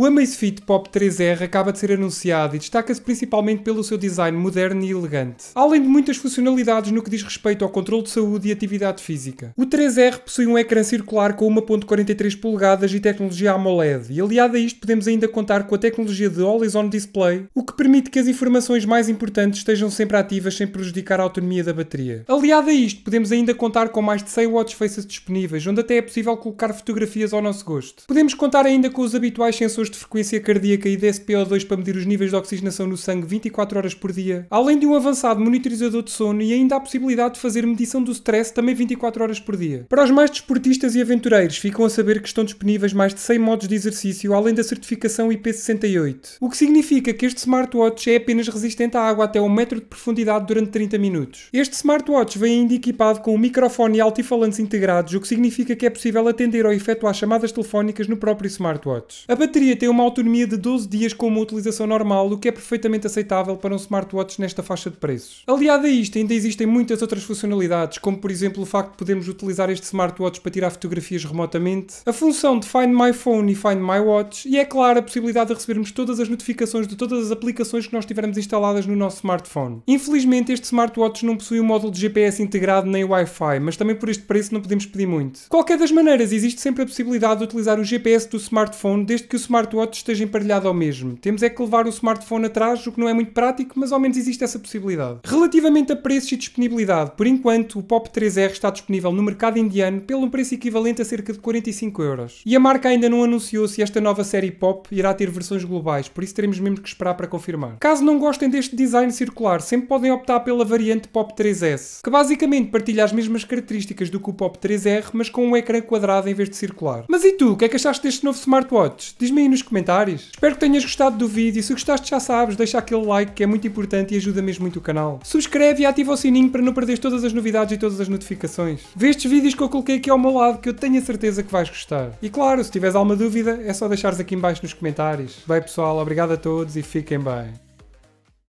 O Amazfit Pop 3R acaba de ser anunciado e destaca-se principalmente pelo seu design moderno e elegante, além de muitas funcionalidades no que diz respeito ao controle de saúde e atividade física. O 3R possui um ecrã circular com 1.43 polegadas e tecnologia AMOLED, e aliado a isto podemos ainda contar com a tecnologia de Always On Display, o que permite que as informações mais importantes estejam sempre ativas sem prejudicar a autonomia da bateria. Aliado a isto, podemos ainda contar com mais de 100 watch faces disponíveis, onde até é possível colocar fotografias ao nosso gosto. Podemos contar ainda com os habituais sensores de frequência cardíaca e de SPO2 para medir os níveis de oxigenação no sangue 24 horas por dia, além de um avançado monitorizador de sono e ainda a possibilidade de fazer medição do stress também 24 horas por dia. Para os mais desportistas e aventureiros, ficam a saber que estão disponíveis mais de 100 modos de exercício, além da certificação IP68, o que significa que este smartwatch é apenas resistente à água até 1 metro de profundidade durante 30 minutos. Este smartwatch vem ainda equipado com um microfone e altifalantes integrados, o que significa que é possível atender ou efetuar chamadas telefónicas no próprio smartwatch. A bateria tem uma autonomia de 12 dias com uma utilização normal, o que é perfeitamente aceitável para um smartwatch nesta faixa de preços. Aliado a isto, ainda existem muitas outras funcionalidades, como por exemplo o facto de podermos utilizar este smartwatch para tirar fotografias remotamente, a função de Find My Phone e Find My Watch, e é claro a possibilidade de recebermos todas as notificações de todas as aplicações que nós tivermos instaladas no nosso smartphone. Infelizmente, este smartwatch não possui um módulo de GPS integrado nem Wi-Fi, mas também por este preço não podemos pedir muito. qualquer das maneiras, existe sempre a possibilidade de utilizar o GPS do smartphone desde que o smartphone smartwatch esteja emparelhado ao mesmo. Temos é que levar o smartphone atrás, o que não é muito prático, mas ao menos existe essa possibilidade. Relativamente a preços e disponibilidade, por enquanto o Pop 3R está disponível no mercado indiano pelo preço equivalente a cerca de 45 euros. E a marca ainda não anunciou se esta nova série Pop irá ter versões globais, por isso teremos mesmo que esperar para confirmar. Caso não gostem deste design circular, sempre podem optar pela variante Pop 3S, que basicamente partilha as mesmas características do que o Pop 3R, mas com um ecrã quadrado em vez de circular. Mas e tu, o que é que achaste deste novo smartwatch? Diz-me nos comentários. Espero que tenhas gostado do vídeo. Se gostaste, já sabes, deixa aquele like que é muito importante e ajuda mesmo muito o canal. Subscreve e ativa o sininho para não perderes todas as novidades e todas as notificações. Vê estes vídeos que eu coloquei aqui ao meu lado que eu tenho a certeza que vais gostar. E claro, se tiveres alguma dúvida, é só deixares aqui em baixo nos comentários. Bem pessoal, obrigado a todos e fiquem bem.